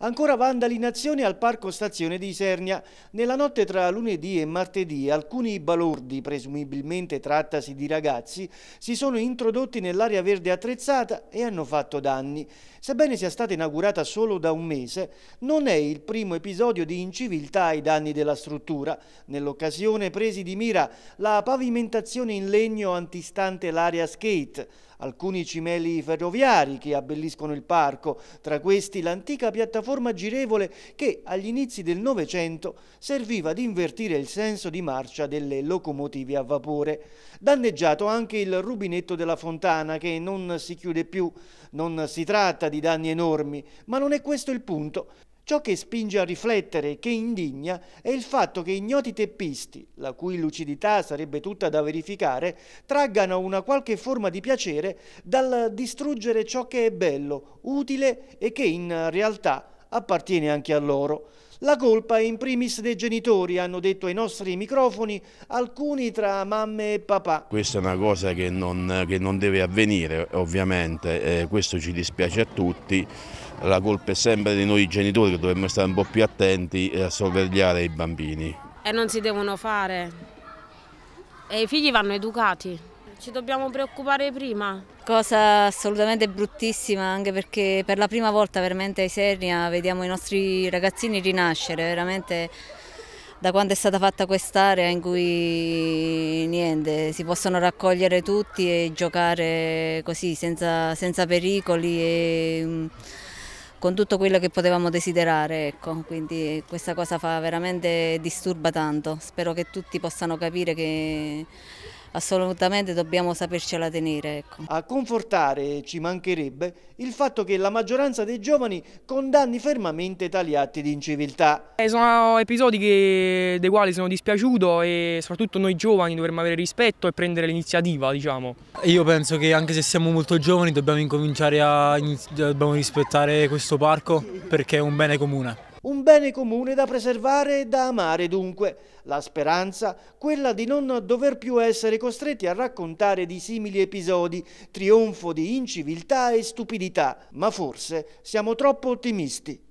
Ancora vandali in azione al parco stazione di Isernia. Nella notte tra lunedì e martedì alcuni balordi, presumibilmente trattasi di ragazzi, si sono introdotti nell'area verde attrezzata e hanno fatto danni. Sebbene sia stata inaugurata solo da un mese, non è il primo episodio di inciviltà ai danni della struttura. Nell'occasione presi di mira la pavimentazione in legno antistante l'area skate, alcuni cimeli ferroviari che abbelliscono il parco, tra questi l'antica piattaforma girevole che agli inizi del Novecento serviva ad invertire il senso di marcia delle locomotive a vapore. Danneggiato anche il rubinetto della fontana che non si chiude più. Non si tratta di danni enormi, ma non è questo il punto. Ciò che spinge a riflettere e che indigna è il fatto che ignoti teppisti, la cui lucidità sarebbe tutta da verificare, traggano una qualche forma di piacere dal distruggere ciò che è bello, utile e che in realtà appartiene anche a loro. La colpa è in primis dei genitori, hanno detto ai nostri microfoni alcuni tra mamme e papà. Questa è una cosa che non, che non deve avvenire ovviamente, eh, questo ci dispiace a tutti, la colpa è sempre di noi genitori che dovremmo stare un po' più attenti a sorvegliare i bambini. E non si devono fare, e i figli vanno educati, ci dobbiamo preoccupare prima cosa assolutamente bruttissima anche perché per la prima volta veramente a Isernia vediamo i nostri ragazzini rinascere, veramente da quando è stata fatta quest'area in cui niente, si possono raccogliere tutti e giocare così senza, senza pericoli e mm, con tutto quello che potevamo desiderare, ecco. quindi questa cosa fa veramente disturba tanto, spero che tutti possano capire che assolutamente dobbiamo sapercela tenere. Ecco. A confortare ci mancherebbe il fatto che la maggioranza dei giovani condanni fermamente tali atti di inciviltà. Eh, sono episodi che, dei quali sono dispiaciuto e soprattutto noi giovani dovremmo avere rispetto e prendere l'iniziativa. Diciamo. Io penso che anche se siamo molto giovani dobbiamo incominciare a dobbiamo rispettare questo parco perché è un bene comune un bene comune da preservare e da amare dunque, la speranza, quella di non dover più essere costretti a raccontare di simili episodi, trionfo di inciviltà e stupidità, ma forse siamo troppo ottimisti.